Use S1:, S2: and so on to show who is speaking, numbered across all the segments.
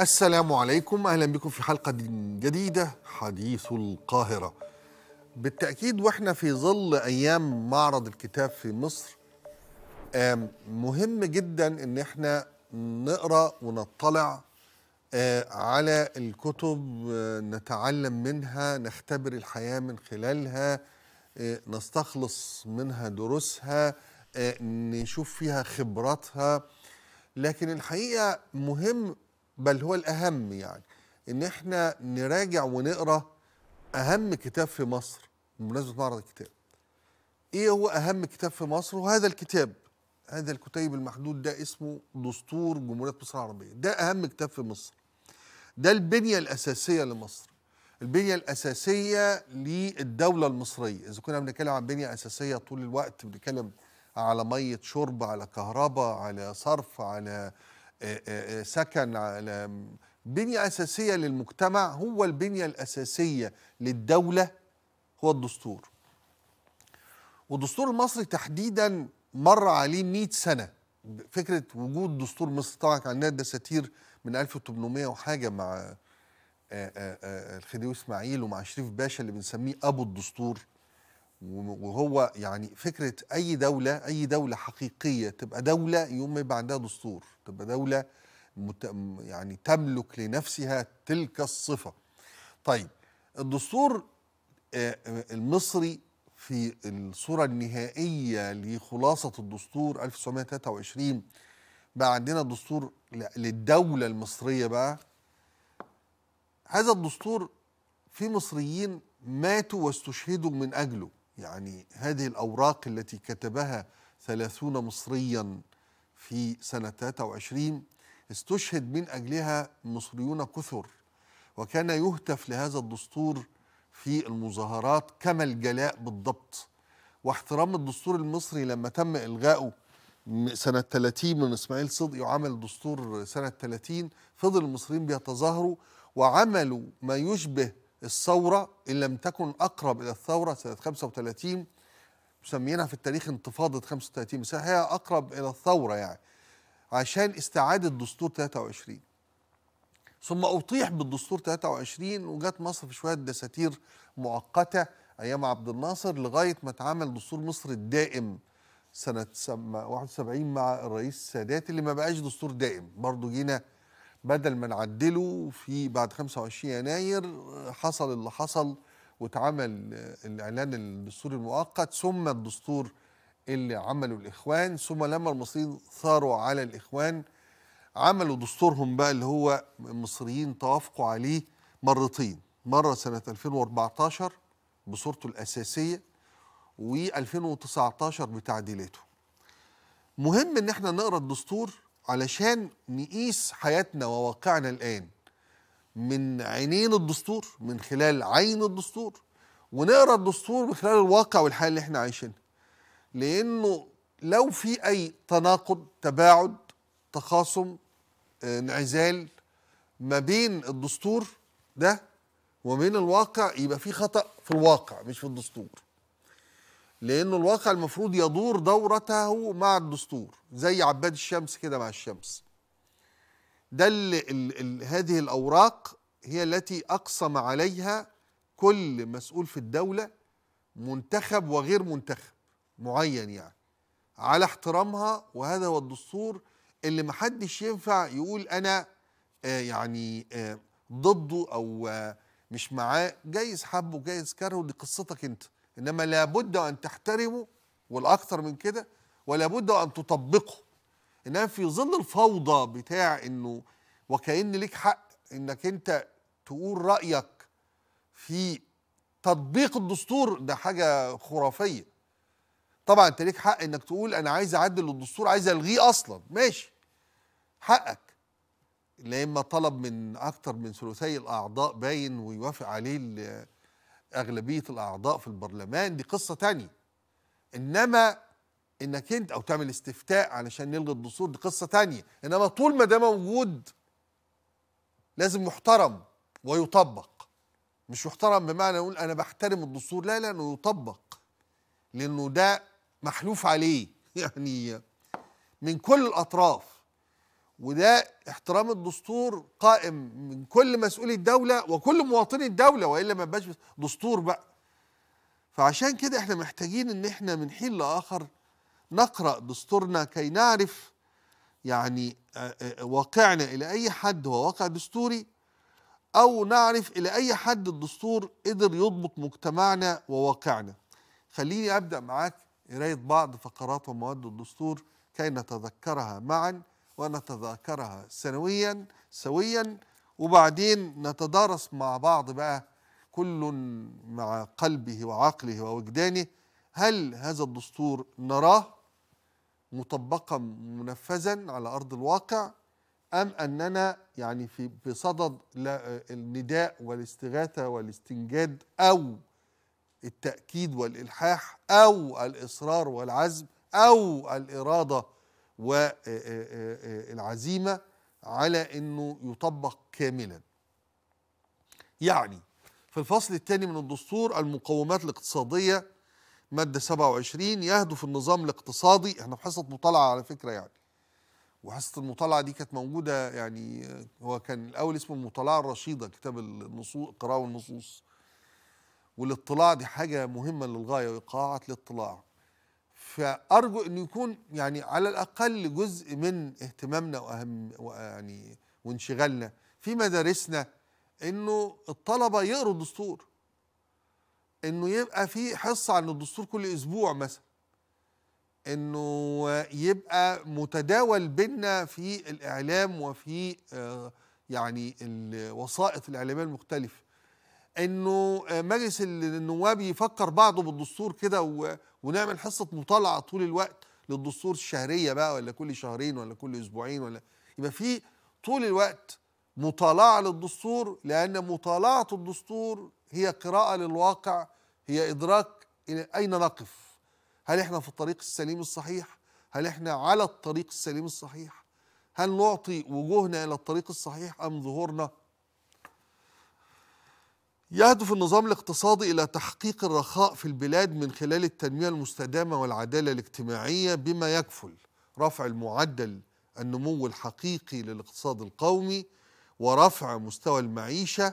S1: السلام عليكم اهلا بكم في حلقه جديده حديث القاهره بالتاكيد واحنا في ظل ايام معرض الكتاب في مصر مهم جدا ان احنا نقرا ونطلع آه، على الكتب آه، نتعلم منها نختبر الحياه من خلالها آه، نستخلص منها دروسها نشوف فيها خبراتها لكن الحقيقه مهم بل هو الأهم يعني إن إحنا نراجع ونقرأ أهم كتاب في مصر بمناسبة معرض الكتاب إيه هو أهم كتاب في مصر وهذا الكتاب هذا الكتيب المحدود ده اسمه دستور جمهورية مصر العربية ده أهم كتاب في مصر ده البنية الأساسية لمصر البنية الأساسية للدولة المصرية إذا كنا بنتكلم عن بنية أساسية طول الوقت بنتكلم على مية شرب على كهرباء على صرف على آه، آه، آه، سكن بنية أساسية للمجتمع هو البنية الأساسية للدولة هو الدستور والدستور المصري تحديدا مر عليه 100 سنة فكرة وجود دستور مصر طبعا كان عندنا دساتير من 1800 وحاجة مع الخديوي إسماعيل ومع شريف باشا اللي بنسميه أبو الدستور وهو يعني فكره اي دوله اي دوله حقيقيه تبقى دوله يوم ما يبقى عندها دستور تبقى دوله مت يعني تملك لنفسها تلك الصفه. طيب الدستور آه، آه، المصري في الصوره النهائيه لخلاصه الدستور 1923 بقى عندنا دستور للدوله المصريه بقى هذا الدستور في مصريين ماتوا واستشهدوا من اجله يعني هذه الأوراق التي كتبها ثلاثون مصريا في سنة 23 استشهد من أجلها مصريون كثر وكان يهتف لهذا الدستور في المظاهرات كما الجلاء بالضبط واحترام الدستور المصري لما تم إلغائه سنة 30 من إسماعيل صدقي وعمل دستور سنة 30 فضل المصريين بيتظاهروا وعملوا ما يشبه الثورة إن لم تكن أقرب إلى الثورة سنة 35 مسمينها في التاريخ انتفاضة 35 بس هي أقرب إلى الثورة يعني عشان استعادة دستور 23 ثم أطيح بالدستور 23 وجات مصر في شوية دساتير مؤقتة أيام عبد الناصر لغاية ما اتعمل دستور مصر الدائم سنة 71 مع الرئيس السادات اللي ما بقاش دستور دائم برضه جينا بدل ما نعدله في بعد 25 يناير حصل اللي حصل واتعمل الاعلان الدستوري المؤقت ثم الدستور اللي عمله الاخوان ثم لما المصريين ثاروا على الاخوان عملوا دستورهم بقى اللي هو المصريين توافقوا عليه مرتين مره سنه 2014 بصورته الاساسيه و2019 بتعديلاته مهم ان احنا نقرا الدستور علشان نقيس حياتنا وواقعنا الآن من عينين الدستور من خلال عين الدستور ونقرا الدستور من خلال الواقع والحياة اللي احنا عايشينها لأنه لو في أي تناقض تباعد تخاصم آه، انعزال ما بين الدستور ده وما بين الواقع يبقى في خطأ في الواقع مش في الدستور لأنه الواقع المفروض يدور دورته مع الدستور زي عباد الشمس كده مع الشمس ده ال ال هذه الأوراق هي التي أقسم عليها كل مسؤول في الدولة منتخب وغير منتخب معين يعني على احترامها وهذا هو الدستور اللي محدش ينفع يقول أنا آه يعني آه ضده أو آه مش معاه جايز حبه جايز كرهه دي قصتك أنت انما لابد ان تحترمه والاكثر من كده ولابد ان تطبقه انما في ظل الفوضى بتاع انه وكأن ليك حق انك انت تقول رايك في تطبيق الدستور ده حاجه خرافيه طبعا انت ليك حق انك تقول انا عايز اعدل الدستور عايز الغيه اصلا ماشي حقك لما طلب من اكتر من ثلثي الاعضاء باين ويوافق عليه اغلبيه الاعضاء في البرلمان دي قصه تانية انما انك انت او تعمل استفتاء علشان نلغي الدستور دي قصه تانية انما طول ما ده موجود لازم محترم ويطبق مش محترم بمعنى نقول انا بحترم الدستور لا لا انه يطبق لانه ده محلوف عليه يعني من كل الاطراف وده احترام الدستور قائم من كل مسؤولي الدولة وكل مواطني الدولة وإلا ما يبقاش دستور بقى فعشان كده احنا محتاجين ان احنا من حين لآخر نقرأ دستورنا كي نعرف يعني آه، آه، واقعنا إلى أي حد هو واقع دستوري أو نعرف إلى أي حد الدستور قدر يضبط مجتمعنا وواقعنا خليني أبدأ معاك قراية بعض فقرات ومواد الدستور كي نتذكرها معاً ونتذاكرها سنويا سويا وبعدين نتدارس مع بعض بقى كل مع قلبه وعقله ووجدانه هل هذا الدستور نراه مطبقا منفذا على ارض الواقع ام اننا يعني في بصدد النداء والاستغاثه والاستنجاد او التاكيد والالحاح او الاصرار والعزم او الاراده والعزيمة آه، آه، آه، على أنه يطبق كاملا يعني في الفصل الثاني من الدستور المقومات الاقتصادية مادة 27 يهدف النظام الاقتصادي احنا في حصة مطالعة على فكرة يعني وحصة المطالعة دي كانت موجودة يعني هو كان الأول اسمه المطالعة الرشيدة كتاب النصوص قراءة النصوص والاطلاع دي حاجة مهمة للغاية وإيقاعات الاطلاع فارجو انه يكون يعني على الاقل جزء من اهتمامنا واهم يعني وانشغالنا في مدارسنا انه الطلبه يقروا الدستور انه يبقى في حصه عن الدستور كل اسبوع مثلا انه يبقى متداول بينا في الاعلام وفي آه، يعني الوسائط الاعلاميه المختلفه انه آه، مجلس النواب يفكر بعضه بالدستور كده ونعمل حصه مطالعه طول الوقت للدستور الشهريه بقى ولا كل شهرين ولا كل اسبوعين ولا يبقى في طول الوقت مطالعه للدستور لان مطالعه الدستور هي قراءه للواقع هي ادراك الى اين نقف هل احنا في الطريق السليم الصحيح هل احنا على الطريق السليم الصحيح هل نعطي وجوهنا الى الطريق الصحيح ام ظهورنا يهدف النظام الاقتصادي إلى تحقيق الرخاء في البلاد من خلال التنمية المستدامة والعدالة الاجتماعية بما يكفل رفع المعدل النمو الحقيقي للاقتصاد القومي ورفع مستوى المعيشة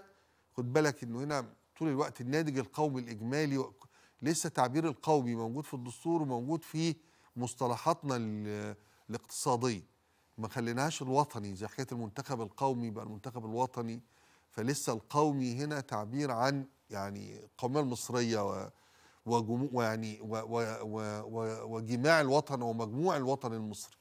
S1: خد بالك إنه هنا طول الوقت الناتج القومي الإجمالي لسه تعبير القومي موجود في الدستور وموجود في مصطلحاتنا الاقتصادية ما خليناهاش الوطني زي حكاية المنتخب القومي بقى المنتخب الوطني فلسه القومي هنا تعبير عن يعني القوميه المصريه و ويعني وجماع الوطن ومجموع الوطن المصري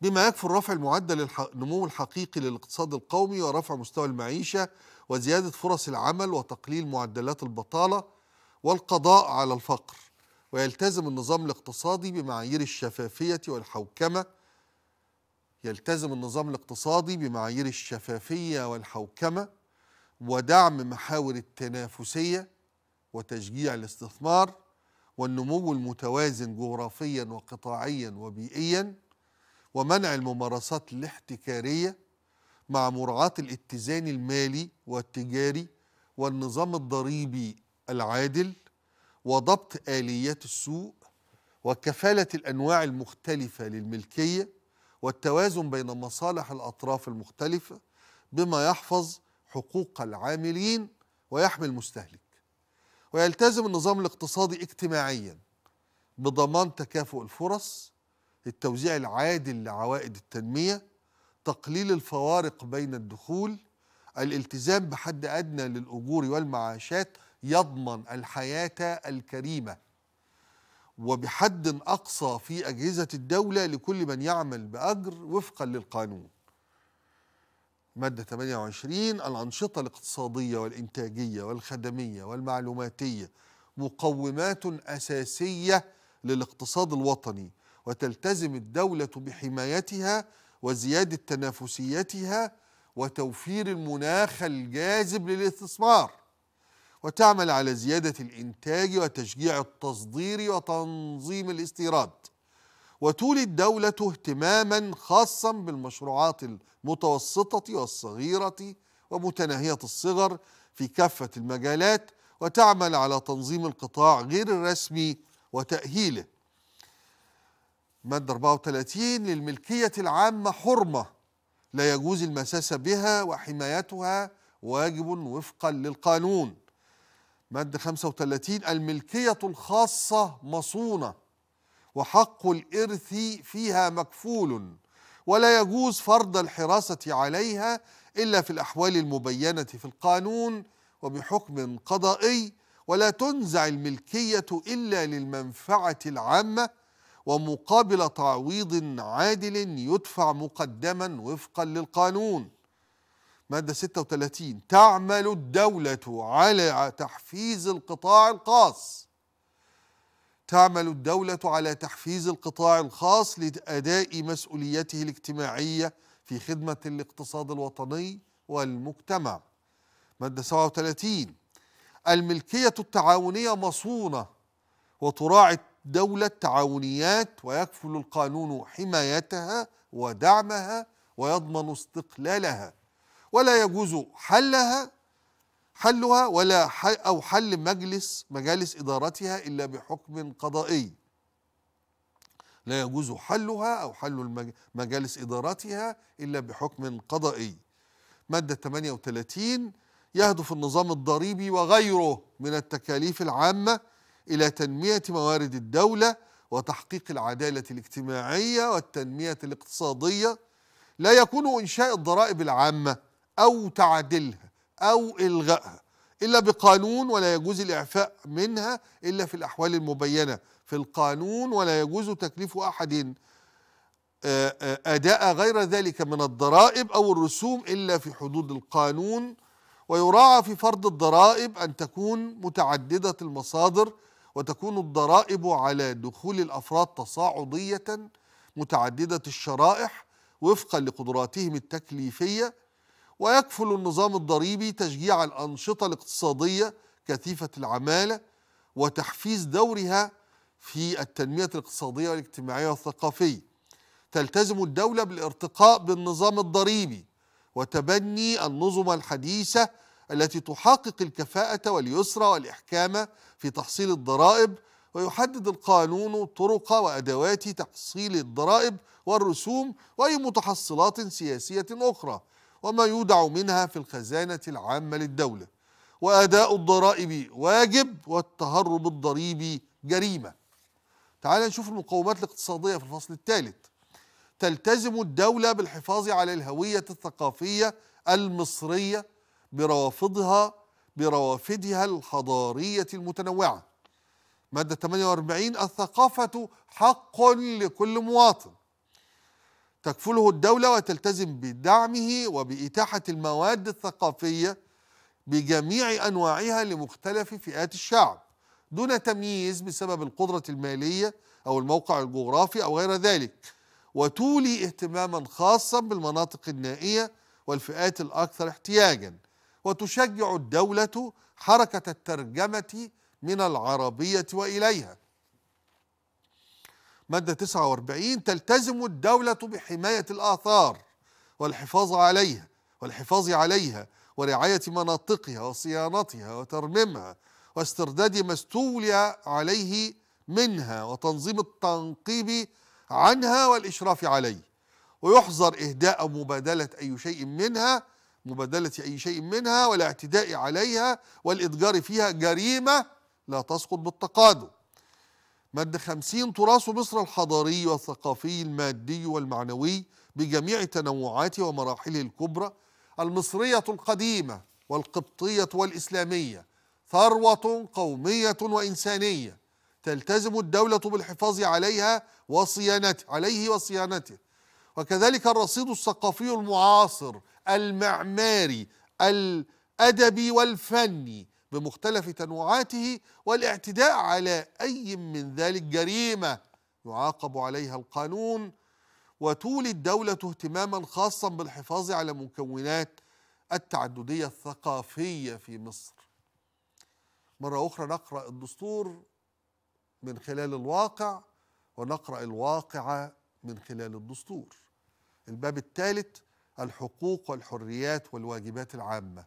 S1: بما يكفر رفع المعدل النمو الحقيقي للاقتصاد القومي ورفع مستوى المعيشة وزيادة فرص العمل وتقليل معدلات البطالة والقضاء على الفقر ويلتزم النظام الاقتصادي بمعايير الشفافية والحوكمة يلتزم النظام الاقتصادي بمعايير الشفافية والحوكمة ودعم محاور التنافسية وتشجيع الاستثمار والنمو المتوازن جغرافيا وقطاعيا وبيئيا ومنع الممارسات الاحتكارية مع مراعاة الاتزان المالي والتجاري والنظام الضريبي العادل وضبط آليات السوق وكفالة الأنواع المختلفة للملكية والتوازن بين مصالح الأطراف المختلفة بما يحفظ حقوق العاملين ويحمي المستهلك ويلتزم النظام الاقتصادي اجتماعيا بضمان تكافؤ الفرص التوزيع العادل لعوائد التنمية تقليل الفوارق بين الدخول الالتزام بحد أدنى للأجور والمعاشات يضمن الحياة الكريمة وبحد أقصى في أجهزة الدولة لكل من يعمل بأجر وفقا للقانون مادة 28 الأنشطة الاقتصادية والإنتاجية والخدمية والمعلوماتية مقومات أساسية للاقتصاد الوطني وتلتزم الدولة بحمايتها وزيادة تنافسيتها وتوفير المناخ الجاذب للاستثمار وتعمل على زيادة الإنتاج وتشجيع التصدير وتنظيم الاستيراد وتولي الدولة اهتماما خاصا بالمشروعات المتوسطة والصغيرة ومتناهية الصغر في كافة المجالات وتعمل على تنظيم القطاع غير الرسمي وتأهيله مادة 34 للملكية العامة حرمة لا يجوز المساس بها وحمايتها واجب وفقا للقانون مادة 35 الملكية الخاصة مصونة وحق الإرث فيها مكفول ولا يجوز فرض الحراسة عليها إلا في الأحوال المبينة في القانون وبحكم قضائي ولا تنزع الملكية إلا للمنفعة العامة ومقابل تعويض عادل يدفع مقدما وفقا للقانون مادة 36 تعمل الدولة على تحفيز القطاع الخاص تعمل الدولة على تحفيز القطاع الخاص لأداء مسؤوليته الاجتماعية في خدمة الاقتصاد الوطني والمجتمع مادة 37 الملكية التعاونية مصونة وتراعي الدولة التعاونيات ويكفل القانون حمايتها ودعمها ويضمن استقلالها ولا يجوز حلها حلها ولا حل أو حل مجلس مجالس إدارتها إلا بحكم قضائي لا يجوز حلها أو حل مجالس إدارتها إلا بحكم قضائي مادة 38 يهدف النظام الضريبي وغيره من التكاليف العامة إلى تنمية موارد الدولة وتحقيق العدالة الاجتماعية والتنمية الاقتصادية لا يكون إنشاء الضرائب العامة أو تعديلها أو إلغائها إلا بقانون ولا يجوز الإعفاء منها إلا في الأحوال المبينة في القانون ولا يجوز تكليف أحد آه، آه، أداء غير ذلك من الضرائب أو الرسوم إلا في حدود القانون ويراعى في فرض الضرائب أن تكون متعددة المصادر وتكون الضرائب على دخول الأفراد تصاعدية متعددة الشرائح وفقا لقدراتهم التكليفية ويكفل النظام الضريبي تشجيع الأنشطة الاقتصادية كثيفة العمالة وتحفيز دورها في التنمية الاقتصادية والاجتماعية والثقافية تلتزم الدولة بالارتقاء بالنظام الضريبي وتبني النظم الحديثة التي تحقق الكفاءة واليسرى والإحكام في تحصيل الضرائب ويحدد القانون طرق وأدوات تحصيل الضرائب والرسوم وأي متحصلات سياسية أخرى وما يودع منها في الخزانة العامة للدولة وأداء الضرائب واجب والتهرب الضريبي جريمة تعال نشوف المقومات الاقتصادية في الفصل الثالث تلتزم الدولة بالحفاظ على الهوية الثقافية المصرية بروافضها بروافدها الحضارية المتنوعة مادة 48 الثقافة حق لكل مواطن تكفله الدولة وتلتزم بدعمه وبإتاحة المواد الثقافية بجميع أنواعها لمختلف فئات الشعب دون تمييز بسبب القدرة المالية أو الموقع الجغرافي أو غير ذلك وتولي اهتماما خاصا بالمناطق النائية والفئات الأكثر احتياجا وتشجع الدولة حركة الترجمة من العربية وإليها مادة 49 تلتزم الدولة بحماية الآثار والحفاظ عليها والحفاظ عليها ورعاية مناطقها وصيانتها وترميمها واسترداد ما استولي عليه منها وتنظيم التنقيب عنها والإشراف عليه ويحظر إهداء مبادلة أي شيء منها مبادلة أي شيء منها والاعتداء عليها والإتجار فيها جريمة لا تسقط بالتقادم مد خمسين تراث مصر الحضاري والثقافي المادي والمعنوي بجميع تنوعاته ومراحله الكبرى المصرية القديمة والقبطية والإسلامية ثروة قومية وإنسانية تلتزم الدولة بالحفاظ عليها وصيانته عليه وصيانته وكذلك الرصيد الثقافي المعاصر المعماري الأدبي والفني بمختلف تنوعاته والاعتداء على أي من ذلك جريمة يعاقب عليها القانون وتولي الدولة اهتماما خاصا بالحفاظ على مكونات التعددية الثقافية في مصر مرة أخرى نقرأ الدستور من خلال الواقع ونقرأ الواقع من خلال الدستور الباب الثالث الحقوق والحريات والواجبات العامه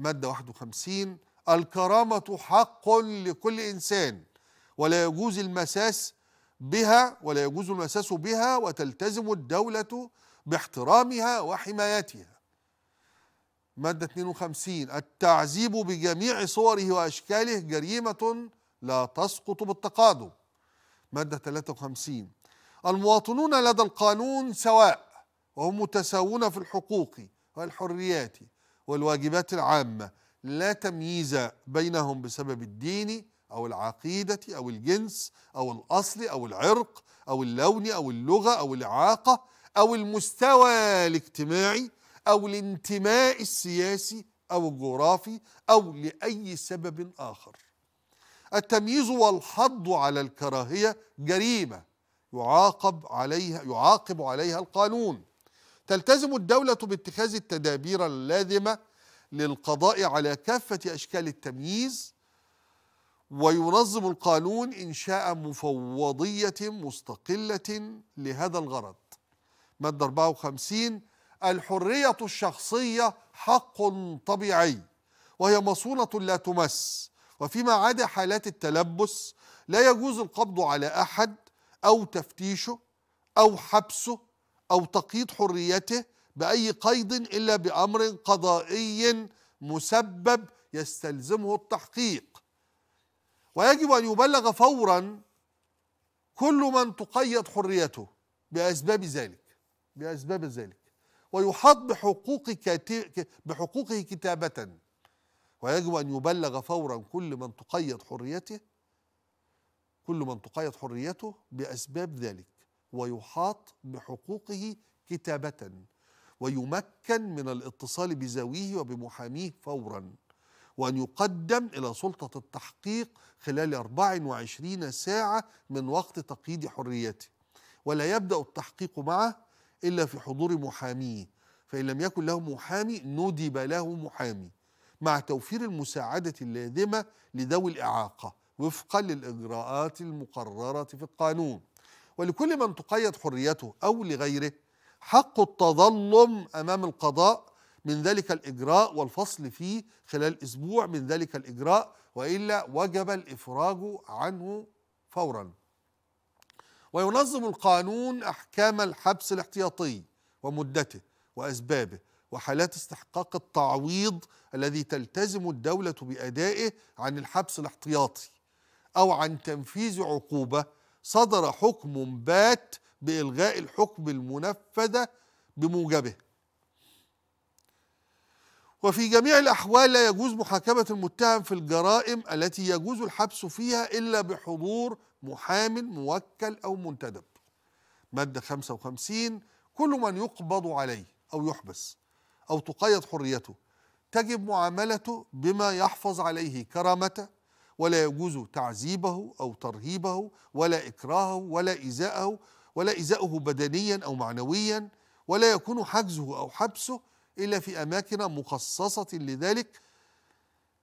S1: مادة 51 الكرامة حق لكل إنسان ولا يجوز المساس بها ولا يجوز المساس بها وتلتزم الدولة باحترامها وحمايتها مادة 52 التعذيب بجميع صوره وأشكاله جريمة لا تسقط بالتقادم مادة 53 المواطنون لدى القانون سواء وهم متساوون في الحقوق والحريات والواجبات العامة لا تمييز بينهم بسبب الدين أو العقيدة أو الجنس أو الأصل أو العرق أو اللون أو اللغة أو الإعاقة أو المستوى الاجتماعي أو الانتماء السياسي أو الجغرافي أو لأي سبب آخر التمييز والحض على الكراهية جريمة يعاقب عليها يعاقب عليها القانون تلتزم الدولة باتخاذ التدابير اللازمة للقضاء على كافة أشكال التمييز وينظم القانون إنشاء مفوضية مستقلة لهذا الغرض مادة 54 الحرية الشخصية حق طبيعي وهي مصونة لا تمس وفيما عدا حالات التلبس لا يجوز القبض على أحد أو تفتيشه أو حبسه أو تقييد حريته بأي قيد إلا بأمر قضائي مسبب يستلزمه التحقيق ويجب أن يبلغ فورا كل من تقيد حريته بأسباب ذلك بأسباب ذلك ويحاط بحقوق بحقوقه كتابة ويجب أن يبلغ فورا كل من تقيد حريته كل من تقيد حريته بأسباب ذلك ويحاط بحقوقه كتابة ويمكن من الاتصال بزاويه وبمحاميه فورا وأن يقدم إلى سلطة التحقيق خلال 24 ساعة من وقت تقييد حريته ولا يبدأ التحقيق معه إلا في حضور محاميه فإن لم يكن له محامي ندب له محامي مع توفير المساعدة اللازمة لذوي الإعاقة وفقا للإجراءات المقررة في القانون ولكل من تقيد حريته أو لغيره حق التظلم أمام القضاء من ذلك الإجراء والفصل فيه خلال أسبوع من ذلك الإجراء وإلا وجب الإفراج عنه فورا وينظم القانون أحكام الحبس الاحتياطي ومدته وأسبابه وحالات استحقاق التعويض الذي تلتزم الدولة بأدائه عن الحبس الاحتياطي أو عن تنفيذ عقوبة صدر حكم بات بإلغاء الحكم المنفذ بموجبه وفي جميع الأحوال لا يجوز محاكمة المتهم في الجرائم التي يجوز الحبس فيها إلا بحضور محام موكل أو منتدب مادة 55 كل من يقبض عليه أو يحبس أو تقيد حريته تجب معاملته بما يحفظ عليه كرامته ولا يجوز تعذيبه أو ترهيبه ولا إكراهه ولا إيذاءه ولا إيذاؤه بدنيا أو معنويا ولا يكون حجزه أو حبسه إلا في أماكن مخصصة لذلك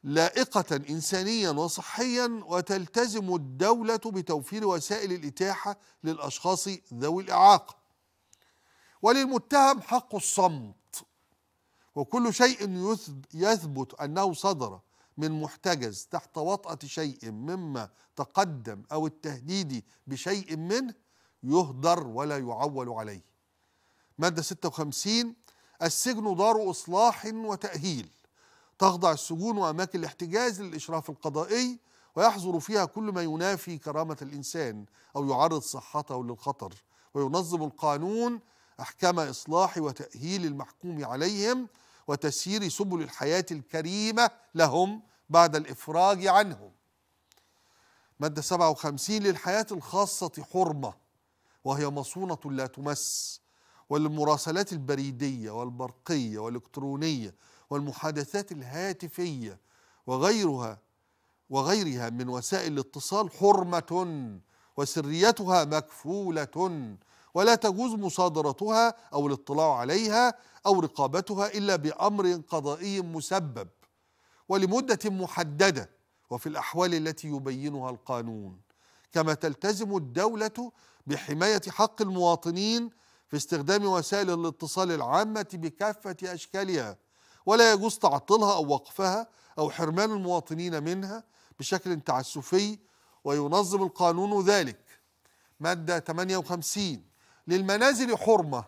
S1: لائقة إنسانيا وصحيا وتلتزم الدولة بتوفير وسائل الإتاحة للأشخاص ذوي الإعاقة وللمتهم حق الصمت وكل شيء يثبت أنه صدر من محتجز تحت وطأة شيء مما تقدم أو التهديد بشيء منه يهدر ولا يعول عليه مادة 56 السجن دار إصلاح وتأهيل تخضع السجون وأماكن الاحتجاز للإشراف القضائي ويحظر فيها كل ما ينافي كرامة الإنسان أو يعرض صحته للخطر وينظم القانون أحكام إصلاح وتأهيل المحكوم عليهم وتسيير سبل الحياة الكريمة لهم بعد الإفراج عنهم مادة 57 للحياة الخاصة حرمة وهي مصونة لا تمس وللمراسلات البريدية والبرقية والإلكترونية والمحادثات الهاتفية وغيرها وغيرها من وسائل الاتصال حرمة وسريتها مكفولة ولا تجوز مصادرتها أو الاطلاع عليها أو رقابتها إلا بأمر قضائي مسبب ولمدة محددة وفي الأحوال التي يبينها القانون كما تلتزم الدولة بحماية حق المواطنين في استخدام وسائل الاتصال العامة بكافة أشكالها ولا يجوز تعطيلها أو وقفها أو حرمان المواطنين منها بشكل تعسفي وينظم القانون ذلك مادة 58 للمنازل حرمة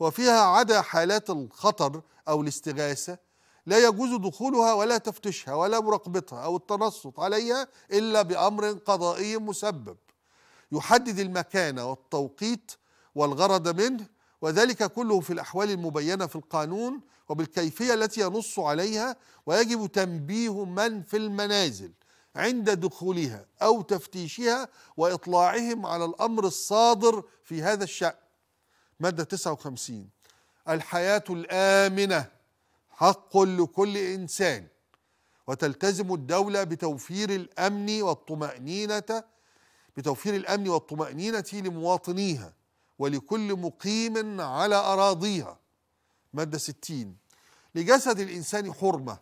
S1: وفيها عدا حالات الخطر أو الاستغاثة لا يجوز دخولها ولا تفتشها ولا مراقبتها أو التنصت عليها إلا بأمر قضائي مسبب يحدد المكان والتوقيت والغرض منه وذلك كله في الأحوال المبينة في القانون وبالكيفية التي ينص عليها ويجب تنبيه من في المنازل عند دخولها أو تفتيشها وإطلاعهم على الأمر الصادر في هذا الشأن مادة 59 الحياة الآمنة حق لكل إنسان وتلتزم الدولة بتوفير الأمن والطمأنينة بتوفير الأمن والطمأنينة لمواطنيها ولكل مقيم على أراضيها مادة 60 لجسد الإنسان حرمة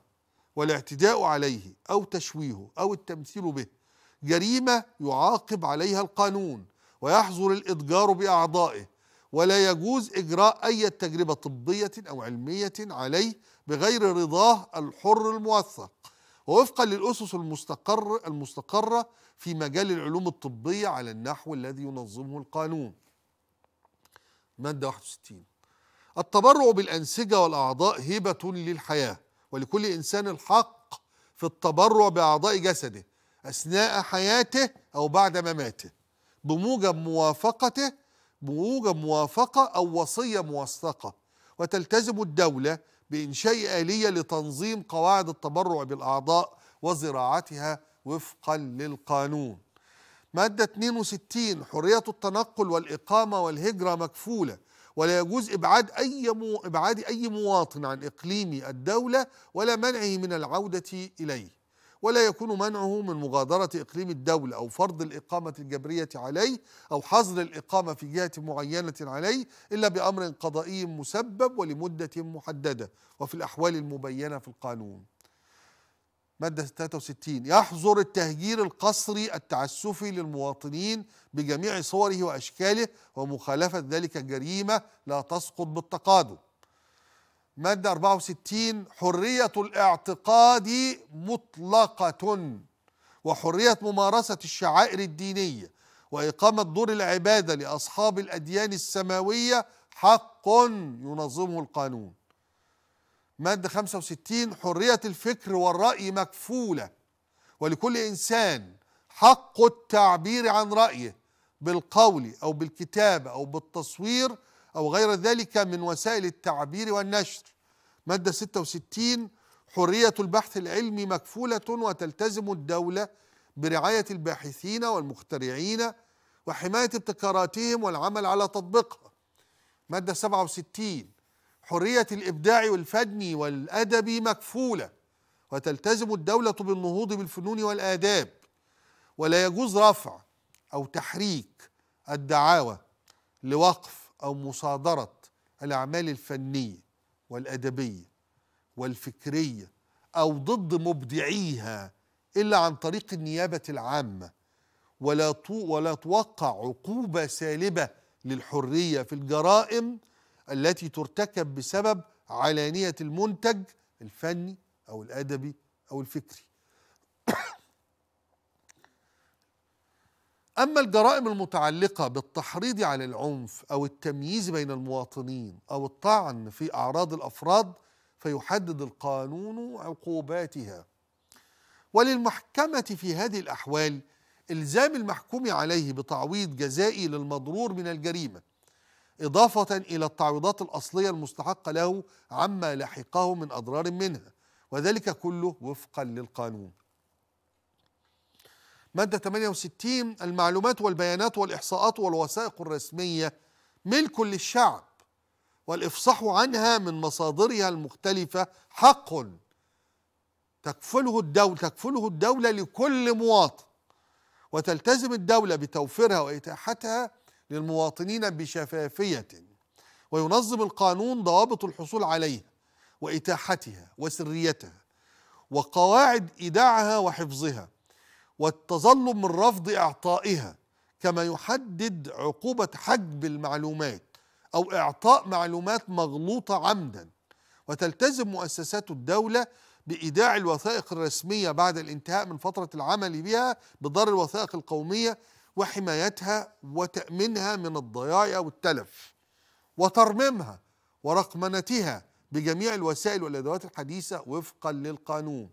S1: والاعتداء عليه أو تشويهه أو التمثيل به جريمة يعاقب عليها القانون ويحظر الإضجار بأعضائه ولا يجوز إجراء أي تجربة طبية أو علمية عليه بغير رضاه الحر الموثق ووفقا للأسس المستقر المستقرة في مجال العلوم الطبية على النحو الذي ينظمه القانون مادة 61 التبرع بالأنسجة والأعضاء هبة للحياة ولكل إنسان الحق في التبرع بأعضاء جسده أثناء حياته أو بعد مماته بموجب موافقته بوجة موافقة أو وصية موثقة وتلتزم الدولة بإنشاء آلية لتنظيم قواعد التبرع بالأعضاء وزراعتها وفقا للقانون مادة 62 حرية التنقل والإقامة والهجرة مكفولة ولا يجوز إبعاد أي مو إبعاد أي مواطن عن إقليم الدولة ولا منعه من العودة إليه ولا يكون منعه من مغادرة إقليم الدولة أو فرض الإقامة الجبرية عليه أو حظر الإقامة في جهة معينة عليه إلا بأمر قضائي مسبب ولمدة محددة وفي الأحوال المبينة في القانون مادة 63 يحظر التهجير القسري التعسفي للمواطنين بجميع صوره وأشكاله ومخالفة ذلك جريمة لا تسقط بالتقادم مادة 64 حرية الاعتقاد مطلقة وحرية ممارسة الشعائر الدينية وإقامة دور العبادة لأصحاب الأديان السماوية حق ينظمه القانون مادة 65 حرية الفكر والرأي مكفولة ولكل إنسان حق التعبير عن رأيه بالقول أو بالكتابة أو بالتصوير أو غير ذلك من وسائل التعبير والنشر مادة 66 حرية البحث العلمي مكفولة وتلتزم الدولة برعاية الباحثين والمخترعين وحماية ابتكاراتهم والعمل على تطبيقها مادة 67 حرية الإبداع والفن والأدب مكفولة وتلتزم الدولة بالنهوض بالفنون والآداب ولا يجوز رفع أو تحريك الدعاوى لوقف أو مصادرة الأعمال الفنية والأدبية والفكرية أو ضد مبدعيها إلا عن طريق النيابة العامة ولا ولا توقع عقوبة سالبة للحرية في الجرائم التي ترتكب بسبب علانية المنتج الفني أو الأدبي أو الفكري أما الجرائم المتعلقة بالتحريض على العنف أو التمييز بين المواطنين أو الطعن في أعراض الأفراد فيحدد القانون عقوباتها وللمحكمة في هذه الأحوال إلزام المحكوم عليه بتعويض جزائي للمضرور من الجريمة إضافة إلى التعويضات الأصلية المستحقة له عما لحقه من أضرار منها وذلك كله وفقا للقانون مادة 68 المعلومات والبيانات والإحصاءات والوثائق الرسمية ملك للشعب والإفصاح عنها من مصادرها المختلفة حق تكفله الدولة تكفله الدولة لكل مواطن وتلتزم الدولة بتوفيرها وإتاحتها للمواطنين بشفافية وينظم القانون ضوابط الحصول عليها وإتاحتها وسريتها وقواعد إيداعها وحفظها والتظلم من رفض إعطائها كما يحدد عقوبة حجب المعلومات أو إعطاء معلومات مغلوطة عمدا وتلتزم مؤسسات الدولة بإيداع الوثائق الرسمية بعد الانتهاء من فترة العمل بها بدار الوثائق القومية وحمايتها وتأمينها من الضياع أو التلف وترميمها ورقمنتها بجميع الوسائل والأدوات الحديثة وفقا للقانون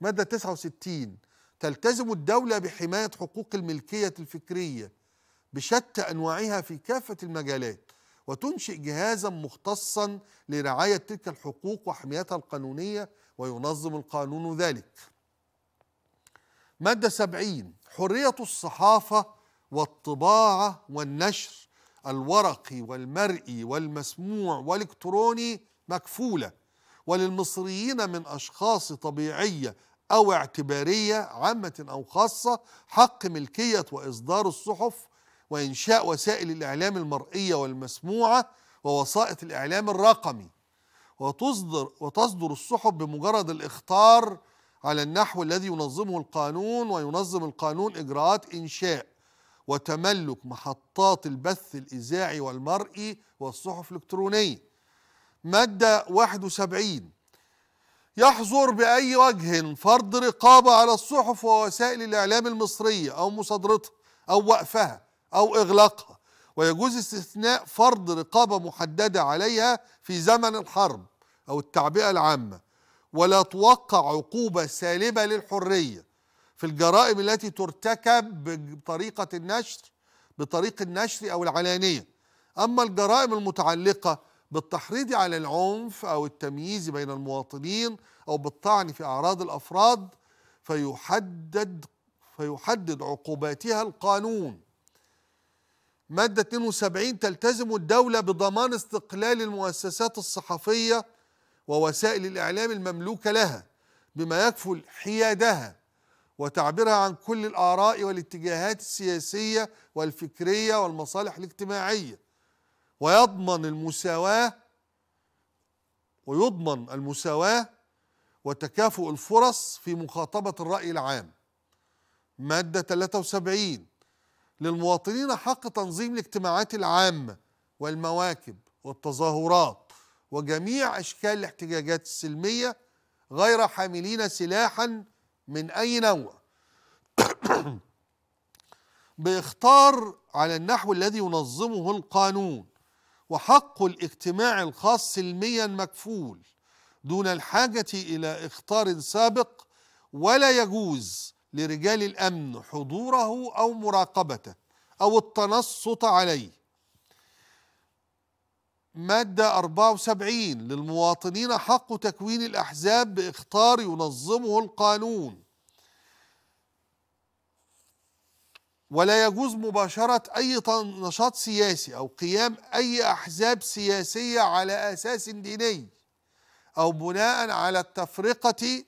S1: مادة 69 تلتزم الدولة بحماية حقوق الملكية الفكرية بشتى أنواعها في كافة المجالات وتنشئ جهازا مختصا لرعاية تلك الحقوق وحمايتها القانونية وينظم القانون ذلك مادة سبعين حرية الصحافة والطباعة والنشر الورقي والمرئي والمسموع والإلكتروني مكفولة وللمصريين من أشخاص طبيعية أو اعتبارية عامة أو خاصة حق ملكية وإصدار الصحف وإنشاء وسائل الإعلام المرئية والمسموعة ووسائط الإعلام الرقمي وتصدر, وتصدر الصحف بمجرد الإخطار على النحو الذي ينظمه القانون وينظم القانون إجراءات إنشاء وتملك محطات البث الإذاعي والمرئي والصحف الإلكترونية مادة 71 يحظر بأي وجه فرض رقابة على الصحف ووسائل الإعلام المصرية أو مصادرتها أو وقفها أو إغلاقها ويجوز استثناء فرض رقابة محددة عليها في زمن الحرب أو التعبئة العامة ولا توقع عقوبة سالبة للحرية في الجرائم التي ترتكب بطريقة النشر بطريق النشر أو العلانية أما الجرائم المتعلقة بالتحريض على العنف أو التمييز بين المواطنين أو بالطعن في أعراض الأفراد فيحدد فيحدد عقوباتها القانون مادة 72 تلتزم الدولة بضمان استقلال المؤسسات الصحفية ووسائل الإعلام المملوكة لها بما يكفل حيادها وتعبيرها عن كل الآراء والاتجاهات السياسية والفكرية والمصالح الاجتماعية ويضمن المساواة ويضمن المساواة وتكافؤ الفرص في مخاطبة الرأي العام مادة 73 للمواطنين حق تنظيم الاجتماعات العامة والمواكب والتظاهرات وجميع أشكال الاحتجاجات السلمية غير حاملين سلاحا من أي نوع بيختار على النحو الذي ينظمه القانون وحق الاجتماع الخاص سلميا مكفول دون الحاجة إلى إخطار سابق ولا يجوز لرجال الأمن حضوره أو مراقبته أو التنصت عليه مادة 74 للمواطنين حق تكوين الأحزاب بإخطار ينظمه القانون ولا يجوز مباشرة أي نشاط سياسي أو قيام أي أحزاب سياسية على أساس ديني أو بناء على التفرقة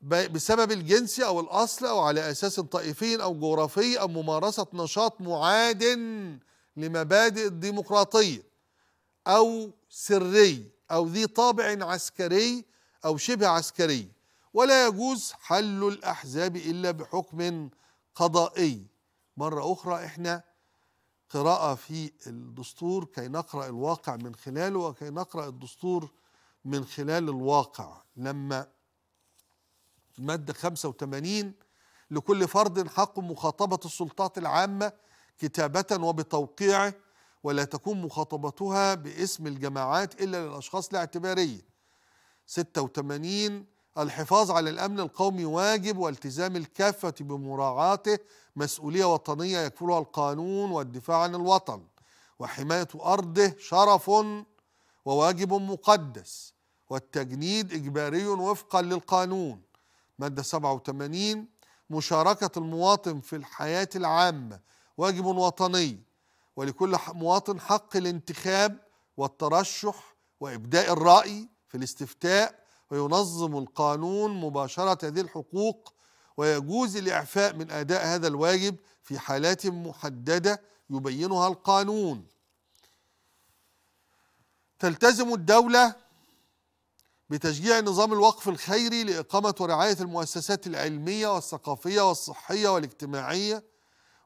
S1: بسبب الجنس أو الأصل أو على أساس طائفي أو جغرافي أو ممارسة نشاط معاد لمبادئ الديمقراطية أو سري أو ذي طابع عسكري أو شبه عسكري ولا يجوز حل الأحزاب إلا بحكم قضائي مرة أخرى إحنا قراءة في الدستور كي نقرأ الواقع من خلاله وكي نقرأ الدستور من خلال الواقع لما المادة 85 لكل فرد حق مخاطبة السلطات العامة كتابة وبتوقيعه ولا تكون مخاطبتها باسم الجماعات إلا للأشخاص الاعتبارية 86 الحفاظ على الأمن القومي واجب والتزام الكافة بمراعاته مسؤولية وطنية يكفلها القانون والدفاع عن الوطن وحماية أرضه شرف وواجب مقدس والتجنيد إجباري وفقا للقانون مادة 87 مشاركة المواطن في الحياة العامة واجب وطني ولكل مواطن حق الانتخاب والترشح وإبداء الرأي في الاستفتاء وينظم القانون مباشرة هذه الحقوق ويجوز الإعفاء من أداء هذا الواجب في حالات محددة يبينها القانون تلتزم الدولة بتشجيع نظام الوقف الخيري لإقامة ورعاية المؤسسات العلمية والثقافية والصحية والاجتماعية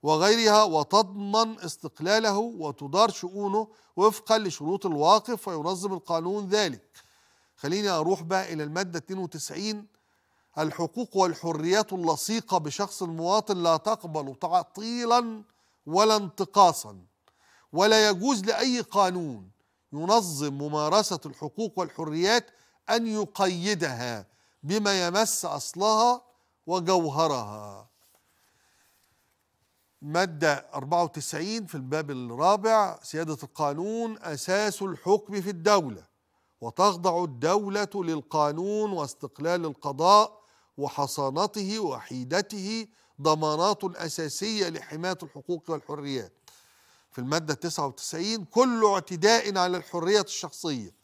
S1: وغيرها وتضمن استقلاله وتدار شؤونه وفقا لشروط الواقف وينظم القانون ذلك خليني اروح بقى الى الماده 92 الحقوق والحريات اللصيقه بشخص المواطن لا تقبل تعطيلا ولا انتقاصا ولا يجوز لاي قانون ينظم ممارسه الحقوق والحريات ان يقيدها بما يمس اصلها وجوهرها مادة 94 في الباب الرابع سيادة القانون أساس الحكم في الدولة وتخضع الدولة للقانون واستقلال القضاء وحصانته وحيدته ضمانات أساسية لحماية الحقوق والحريات في المادة 99 كل اعتداء على الحرية الشخصية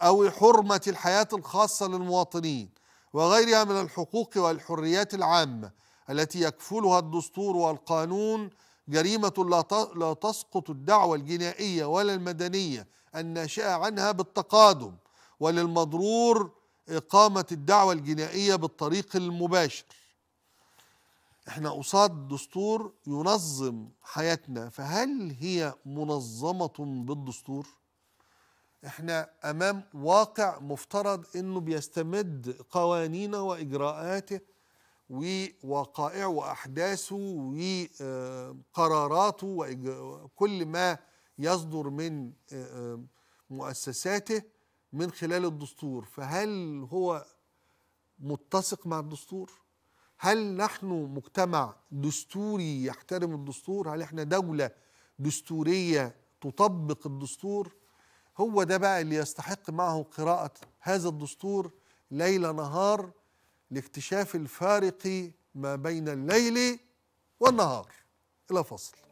S1: أو حرمة الحياة الخاصة للمواطنين وغيرها من الحقوق والحريات العامة التي يكفلها الدستور والقانون جريمة لا تسقط الدعوة الجنائية ولا المدنية الناشئة عنها بالتقادم وللمضرور إقامة الدعوة الجنائية بالطريق المباشر احنا قصاد دستور ينظم حياتنا فهل هي منظمة بالدستور احنا امام واقع مفترض انه بيستمد قوانينه واجراءاته ووقائعه واحداثه وقراراته وكل ما يصدر من آه، آه، مؤسساته من خلال الدستور فهل هو متسق مع الدستور هل نحن مجتمع دستوري يحترم الدستور هل احنا دولة دستورية تطبق الدستور هو ده بقى اللي يستحق معه قراءة هذا الدستور ليل نهار لاكتشاف الفارق ما بين الليل والنهار إلى فصل